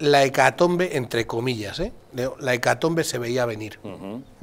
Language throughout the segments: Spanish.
la hecatombe, entre comillas, ¿eh? la hecatombe se veía venir.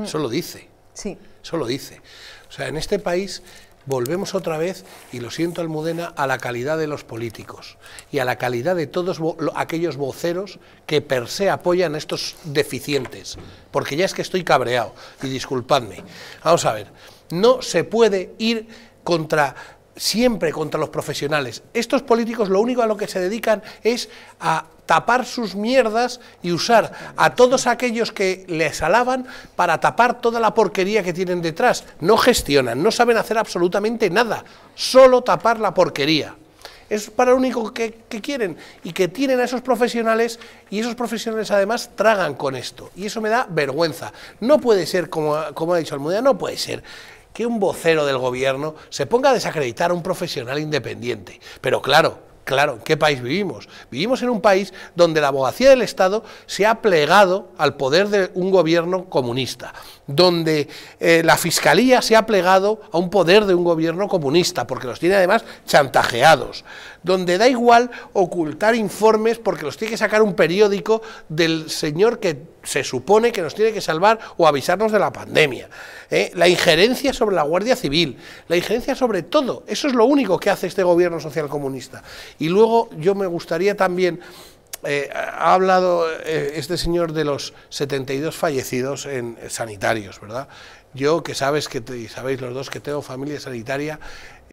Eso lo dice. Sí. Eso lo dice. O sea, en este país volvemos otra vez, y lo siento Almudena, a la calidad de los políticos y a la calidad de todos aquellos voceros que per se apoyan a estos deficientes. Porque ya es que estoy cabreado, y disculpadme. Vamos a ver, no se puede ir contra siempre contra los profesionales. Estos políticos lo único a lo que se dedican es a tapar sus mierdas y usar a todos aquellos que les alaban para tapar toda la porquería que tienen detrás. No gestionan, no saben hacer absolutamente nada, solo tapar la porquería. Es para lo único que, quieren y que tienen a esos profesionales y esos profesionales además tragan con esto. Y eso me da vergüenza. No puede ser, como, como ha dicho Almudena, no puede ser que un vocero del gobierno se ponga a desacreditar a un profesional independiente. Pero claro, claro, ¿en qué país vivimos? Vivimos en un país donde la abogacía del Estado se ha plegado al poder de un gobierno comunista donde eh, la Fiscalía se ha plegado a un poder de un gobierno comunista, porque los tiene además chantajeados, donde da igual ocultar informes porque los tiene que sacar un periódico del señor que se supone que nos tiene que salvar o avisarnos de la pandemia. ¿eh? La injerencia sobre la Guardia Civil, la injerencia sobre todo, eso es lo único que hace este gobierno social comunista. Y luego yo me gustaría también eh, ha hablado eh, este señor de los 72 fallecidos en sanitarios, ¿verdad? Yo, que sabes que y sabéis los dos que tengo familia sanitaria,